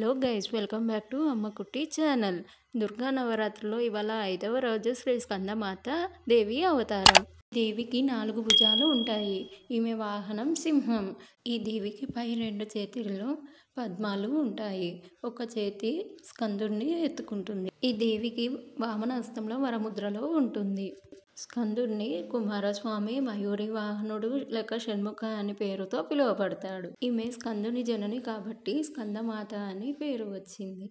hello guys welcome back to Ammakutti channel Durga నవరాత్రిలో ఇవాళ ఐదవ రోజు శ్రీ స్కందమాత దేవి అవతారం దేవికి నాలుగు భుజాలు ఉంటాయి ఈమె వాహనం సింహం ఈ దేవికి పై రెండు చేతుల్లో పద్మాలు ఉంటాయి ఒక చేతి స్కందుడిని ఎత్తుకుంటుంది ఈ దేవికి వామన హస్తంలో వరముద్రలో ఉంటుంది స్కందుడిని కుమారస్వామి మయూరి వాహనుడు లేక షణ్ముఖ అని పేరుతో పిలువబడతాడు ఈమె స్కందుని జనని కాబట్టి స్కందమాత అని పేరు వచ్చింది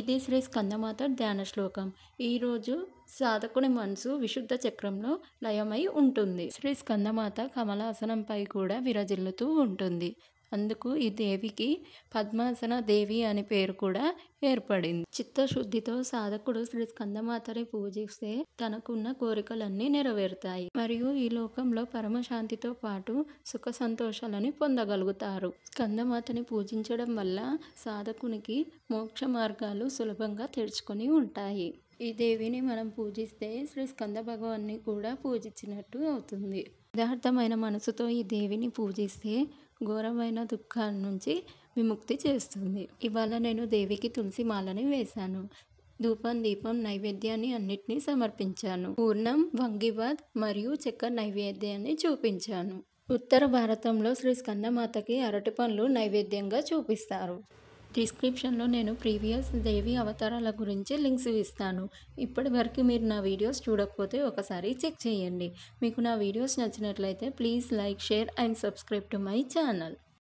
ఇది శ్రీ స్కందమాత ధ్యాన శ్లోకం ఈరోజు సాధకుని మనసు విశుద్ధ చక్రంలో లయమై ఉంటుంది శ్రీ స్కందమాత కమలాసనంపై కూడా విరజిల్లుతూ ఉంటుంది అందుకు ఈ దేవికి పద్మాసన దేవి అనే పేరు కూడా ఏర్పడింది చిత్తశుద్ధితో సాధకుడు శ్రీ స్కందమాతని పూజిస్తే తనకున్న కోరికలన్నీ నెరవేరుతాయి మరియు ఈ లోకంలో పరమశాంతితో పాటు సుఖ సంతోషాలని పొందగలుగుతారు స్కందమాతని పూజించడం వల్ల సాధకునికి మోక్ష మార్గాలు సులభంగా తెరుచుకొని ఉంటాయి ఈ దేవిని మనం పూజిస్తే శ్రీ స్కంద భగవాన్ని కూడా పూజించినట్టు అవుతుంది యథార్థమైన మనసుతో ఈ దేవిని పూజిస్తే ఘోరమైన దుఃఖాల నుంచి విముక్తి చేస్తుంది ఇవాళ నేను దేవికి తులసి మాలని వేశాను ధూపం దీపం నైవేద్యాన్ని అన్నిటినీ సమర్పించాను పూర్ణం వంగివాద్ మరియు చెక్క నైవేద్యాన్ని చూపించాను ఉత్తర భారతంలో శ్రీ స్కందమాతకి అరటి పనులు నైవేద్యంగా చూపిస్తారు డిస్క్రిప్షన్లో నేను ప్రీవియస్ దేవి అవతారాల గురించి లింక్స్ ఇస్తాను ఇప్పటి వరకు మీరు నా వీడియోస్ చూడకపోతే ఒకసారి చెక్ చేయండి మీకు నా వీడియోస్ నచ్చినట్లయితే please like share and subscribe to my channel